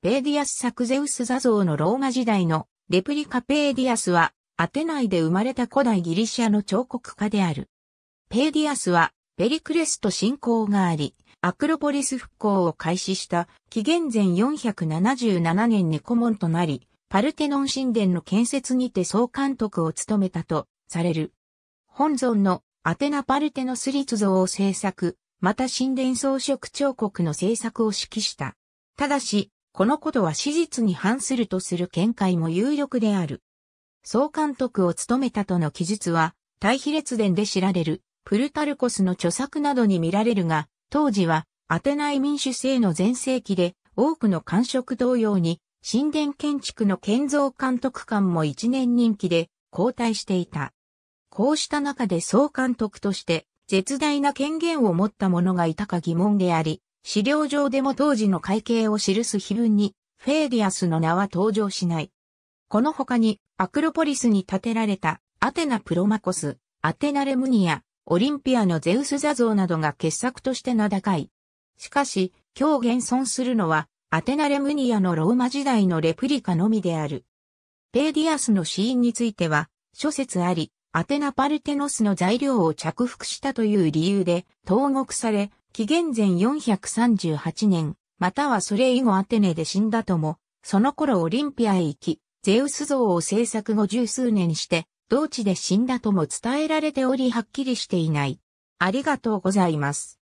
ペーディアスサクゼウス座像のローマ時代のレプリカペーディアスはアテナイで生まれた古代ギリシャの彫刻家である。ペーディアスはペリクレスと信仰があり、アクロポリス復興を開始した紀元前477年に顧問となり、パルテノン神殿の建設にて総監督を務めたとされる。本尊のアテナパルテノス立像を制作、また神殿装飾彫刻の制作を指揮した。ただし、このことは史実に反するとする見解も有力である。総監督を務めたとの記述は、大比列伝で知られる、プルタルコスの著作などに見られるが、当時は、アテナイ民主制の全盛期で、多くの官職同様に、神殿建築の建造監督官も一年任期で交代していた。こうした中で総監督として絶大な権限を持った者がいたか疑問であり、資料上でも当時の会計を記す碑文に、フェーディアスの名は登場しない。この他に、アクロポリスに建てられた、アテナプロマコス、アテナレムニア、オリンピアのゼウス座像などが傑作として名高い。しかし、今日現存するのは、アテナレムニアのローマ時代のレプリカのみである。ペーディアスの死因については、諸説あり、アテナパルテノスの材料を着服したという理由で、投獄され、紀元前438年、またはそれ以後アテネで死んだとも、その頃オリンピアへ行き、ゼウス像を制作後十数年して、同地で死んだとも伝えられておりはっきりしていない。ありがとうございます。